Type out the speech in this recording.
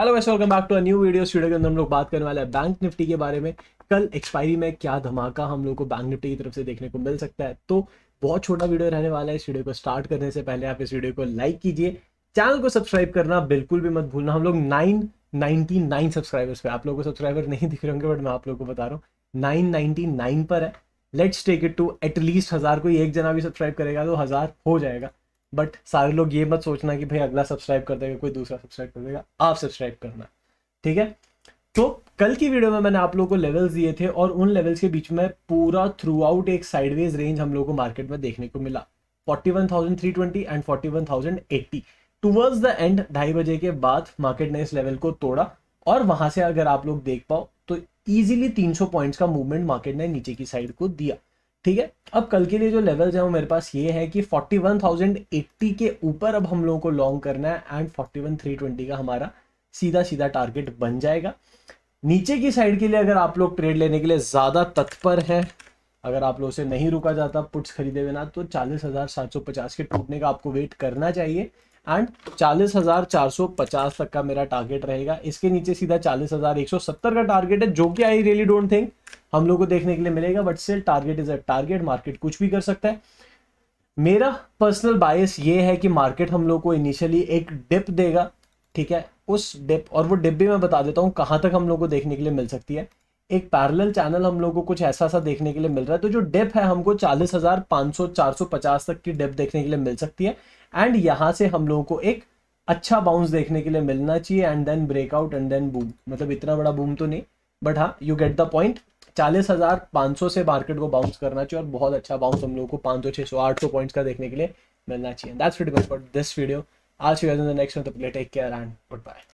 hello वैसे welcome back to a new video studio के अंदर हम लोग बात करने वाले हैं बैंक निफ्टी के बारे में कल एक्सपायरी में क्या धमाका हम लोग को बैंक निफ्टी की तरफ से देखने को मिल सकता है तो बहुत छोटा वीडियो रहने वाला है इस वीडियो को स्टार्ट करने से पहले आप इस वीडियो को लाइक कीजिए चैनल को सब्सक्राइब करना बिल्कुल भी मत भूलना हम लोग नाइन नाइनटी नाइन सब्सक्राइबर्स पे आप लोगों को सब्सक्राइबर नहीं दिख रहे होंगे बट मैं आप लोगों को बता रहा हूँ नाइन नाइनटी नाइन पर है let's take it to at least हज़ार कोई एक जना भी सब्सक्राइब करेगा तो हज़ार हो जाएगा बट सारे लोग ये मत सोचना कि भाई अगला सब्सक्राइब कर देगा कोई दूसरा सब्सक्राइब कर देगा आप सब्सक्राइब करना ठीक है तो कल की वीडियो में मैंने आप लोगों को लेवल्स दिए थे और उन लेवल्स के बीच में पूरा थ्रू आउट एक साइडवेज रेंज हम लोगों को मार्केट में देखने को मिला 41,320 एंड 41,080 टुवर्ड्स द एंड ढाई बजे के बाद मार्केट ने इस लेवल को तोड़ा और वहां से अगर आप लोग देख पाओ तो इजीली 300 पॉइंट्स का मूवमेंट मार्केट ने नीचे की साइड को दिया ठीक है अब कल के लिए जो लेवल्स हैं वो मेरे पास ये है कि 41,080 के ऊपर अब हम लोगों को लॉन्ग करना है एंड 41,320 का हमारा सीधा सीधा टारगेट बन जाएगा नीचे की साइड के लिए अगर आप लोग ट्रेड लेने के लिए ज़्यादा तत्पर है अगर आप लोग से नहीं रुका जाता पुट्स खरीदे बिना तो चालीस हज़ार सात सौ पचास के टूटने का आपको वेट करना चाहिए एंड चालीस हज़ार चार सौ पचास तक का मेरा टारगेट रहेगा इसके नीचे सीधा चालीस हज़ार एक सौ सत्तर का टारगेट है जो कि आई रियली डोंट थिंक हम लोग को देखने के लिए मिलेगा but still target is a target market कुछ भी कर सकता है मेरा पर्सनल बायस ये है कि मार्केट हम लोग को इनिशियली एक डिप देगा ठीक है उस डिप और वो डिप भी मैं बता देता हूँ कहाँ तक हम लोग को देखने के लिए मिल सकती है एक पैरेलल चैनल हम लोग को कुछ ऐसा सा देखने के लिए मिल रहा है तो जो डिप है हमको चालीस हजार सौ चार सौ पचास तक की डिप देखने के लिए मिल सकती है एंड यहाँ से हम लोगों को एक अच्छा बाउंस देखने के लिए मिलना चाहिए and then breakout and then boom मतलब इतना बड़ा बूम तो नहीं बट हाँ यू गेट द पॉइंट चालीस हज़ार पांच सौ से मार्केट को बाउंस करना चाहिए और बहुत अच्छा बाउंस हम लोगों को पांच सौ छह सौ आठ सौ पॉइंट्स का देखने के लिए मिलना चाहिए that's wait for this video आज in the next take care and good bye